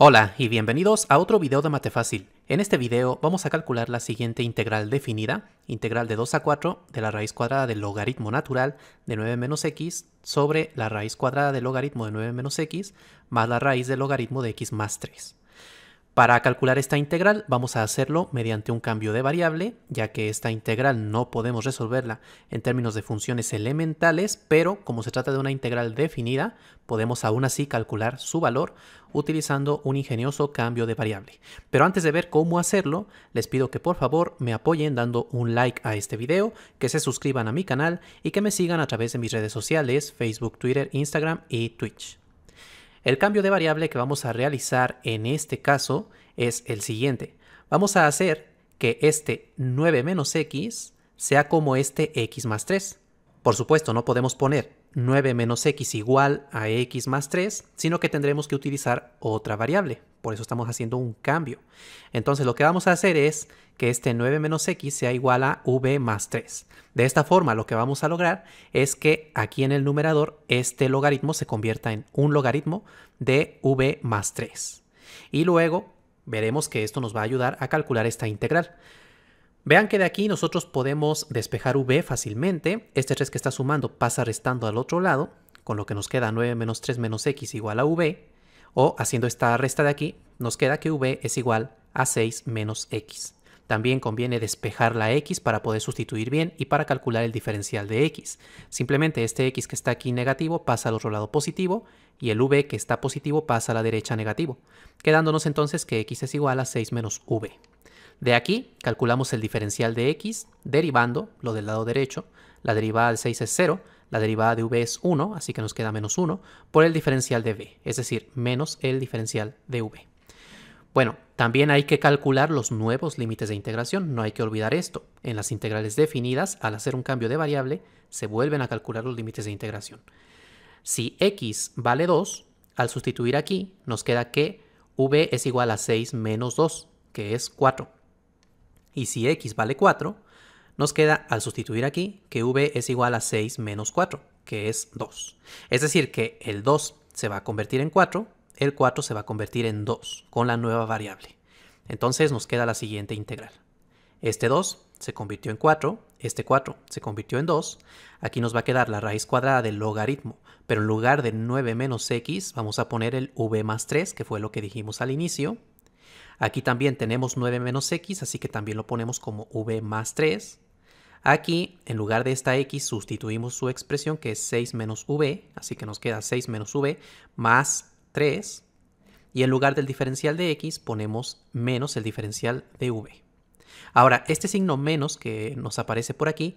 Hola y bienvenidos a otro video de Mate Fácil. En este video vamos a calcular la siguiente integral definida, integral de 2 a 4 de la raíz cuadrada del logaritmo natural de 9 menos x sobre la raíz cuadrada del logaritmo de 9 menos x más la raíz del logaritmo de x más 3. Para calcular esta integral vamos a hacerlo mediante un cambio de variable, ya que esta integral no podemos resolverla en términos de funciones elementales, pero como se trata de una integral definida, podemos aún así calcular su valor utilizando un ingenioso cambio de variable. Pero antes de ver cómo hacerlo, les pido que por favor me apoyen dando un like a este video, que se suscriban a mi canal y que me sigan a través de mis redes sociales, Facebook, Twitter, Instagram y Twitch. El cambio de variable que vamos a realizar en este caso es el siguiente. Vamos a hacer que este 9 menos x sea como este x más 3. Por supuesto, no podemos poner 9 menos x igual a x más 3, sino que tendremos que utilizar otra variable. Por eso estamos haciendo un cambio. Entonces lo que vamos a hacer es que este 9 menos x sea igual a v más 3. De esta forma lo que vamos a lograr es que aquí en el numerador este logaritmo se convierta en un logaritmo de v más 3. Y luego veremos que esto nos va a ayudar a calcular esta integral. Vean que de aquí nosotros podemos despejar v fácilmente. Este 3 que está sumando pasa restando al otro lado, con lo que nos queda 9 menos 3 menos x igual a v. O haciendo esta resta de aquí, nos queda que v es igual a 6 menos x. También conviene despejar la x para poder sustituir bien y para calcular el diferencial de x. Simplemente este x que está aquí negativo pasa al otro lado positivo y el v que está positivo pasa a la derecha negativo, quedándonos entonces que x es igual a 6 menos v. De aquí calculamos el diferencial de x derivando lo del lado derecho, la derivada del 6 es 0, la derivada de v es 1, así que nos queda menos 1, por el diferencial de v, es decir, menos el diferencial de v. Bueno, también hay que calcular los nuevos límites de integración, no hay que olvidar esto. En las integrales definidas, al hacer un cambio de variable, se vuelven a calcular los límites de integración. Si x vale 2, al sustituir aquí, nos queda que v es igual a 6 menos 2, que es 4. Y si x vale 4, nos queda al sustituir aquí que v es igual a 6 menos 4, que es 2. Es decir, que el 2 se va a convertir en 4, el 4 se va a convertir en 2 con la nueva variable. Entonces nos queda la siguiente integral. Este 2 se convirtió en 4, este 4 se convirtió en 2. Aquí nos va a quedar la raíz cuadrada del logaritmo, pero en lugar de 9 menos x vamos a poner el v más 3, que fue lo que dijimos al inicio. Aquí también tenemos 9 menos x, así que también lo ponemos como v más 3. Aquí, en lugar de esta x, sustituimos su expresión que es 6 menos v, así que nos queda 6 menos v más 3. Y en lugar del diferencial de x ponemos menos el diferencial de v. Ahora, este signo menos que nos aparece por aquí,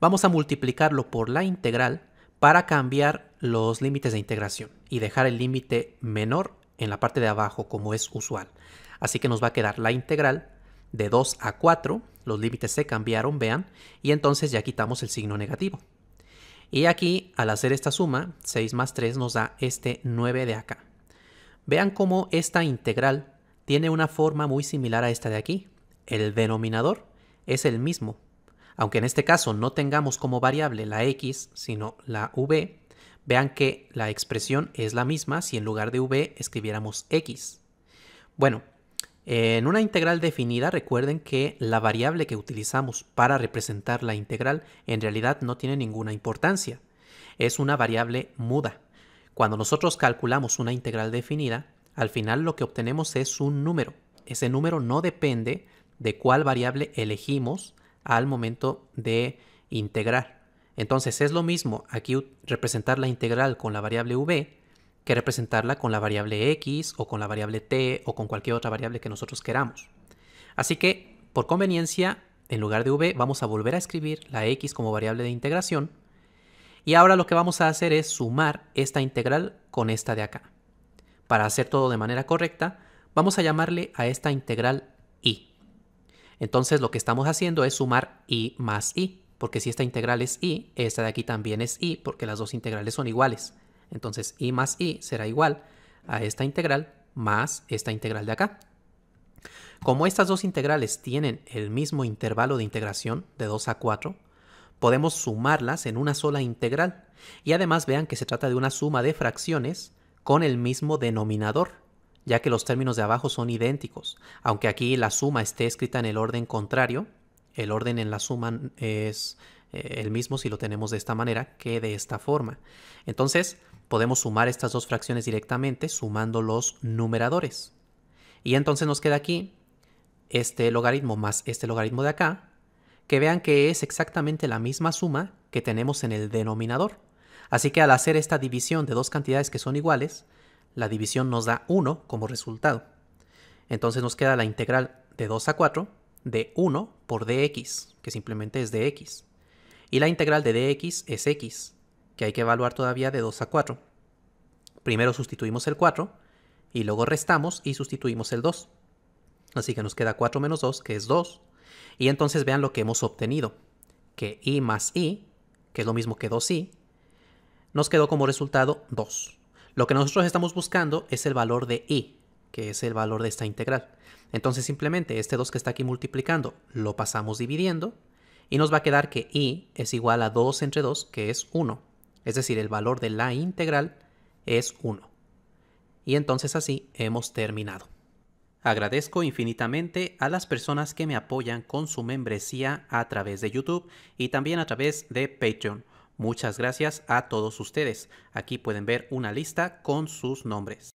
vamos a multiplicarlo por la integral para cambiar los límites de integración y dejar el límite menor en la parte de abajo como es usual. Así que nos va a quedar la integral de 2 a 4, los límites se cambiaron, vean, y entonces ya quitamos el signo negativo. Y aquí, al hacer esta suma, 6 más 3 nos da este 9 de acá. Vean cómo esta integral tiene una forma muy similar a esta de aquí. El denominador es el mismo. Aunque en este caso no tengamos como variable la x, sino la v, vean que la expresión es la misma si en lugar de v escribiéramos x. Bueno, en una integral definida, recuerden que la variable que utilizamos para representar la integral en realidad no tiene ninguna importancia. Es una variable muda. Cuando nosotros calculamos una integral definida, al final lo que obtenemos es un número. Ese número no depende de cuál variable elegimos al momento de integrar. Entonces es lo mismo aquí representar la integral con la variable v que representarla con la variable x o con la variable t o con cualquier otra variable que nosotros queramos. Así que, por conveniencia, en lugar de v vamos a volver a escribir la x como variable de integración y ahora lo que vamos a hacer es sumar esta integral con esta de acá. Para hacer todo de manera correcta, vamos a llamarle a esta integral i. Entonces lo que estamos haciendo es sumar i más i, porque si esta integral es i, esta de aquí también es i, porque las dos integrales son iguales. Entonces i más i será igual a esta integral más esta integral de acá. Como estas dos integrales tienen el mismo intervalo de integración de 2 a 4, podemos sumarlas en una sola integral. Y además vean que se trata de una suma de fracciones con el mismo denominador, ya que los términos de abajo son idénticos. Aunque aquí la suma esté escrita en el orden contrario, el orden en la suma es eh, el mismo si lo tenemos de esta manera que de esta forma. Entonces, podemos sumar estas dos fracciones directamente sumando los numeradores. Y entonces nos queda aquí este logaritmo más este logaritmo de acá, que vean que es exactamente la misma suma que tenemos en el denominador. Así que al hacer esta división de dos cantidades que son iguales, la división nos da 1 como resultado. Entonces nos queda la integral de 2 a 4 de 1 por dx, que simplemente es dx. Y la integral de dx es x que hay que evaluar todavía de 2 a 4. Primero sustituimos el 4 y luego restamos y sustituimos el 2. Así que nos queda 4 menos 2, que es 2. Y entonces vean lo que hemos obtenido, que i más i, que es lo mismo que 2i, nos quedó como resultado 2. Lo que nosotros estamos buscando es el valor de i, que es el valor de esta integral. Entonces simplemente este 2 que está aquí multiplicando lo pasamos dividiendo y nos va a quedar que i es igual a 2 entre 2, que es 1. Es decir, el valor de la integral es 1. Y entonces así hemos terminado. Agradezco infinitamente a las personas que me apoyan con su membresía a través de YouTube y también a través de Patreon. Muchas gracias a todos ustedes. Aquí pueden ver una lista con sus nombres.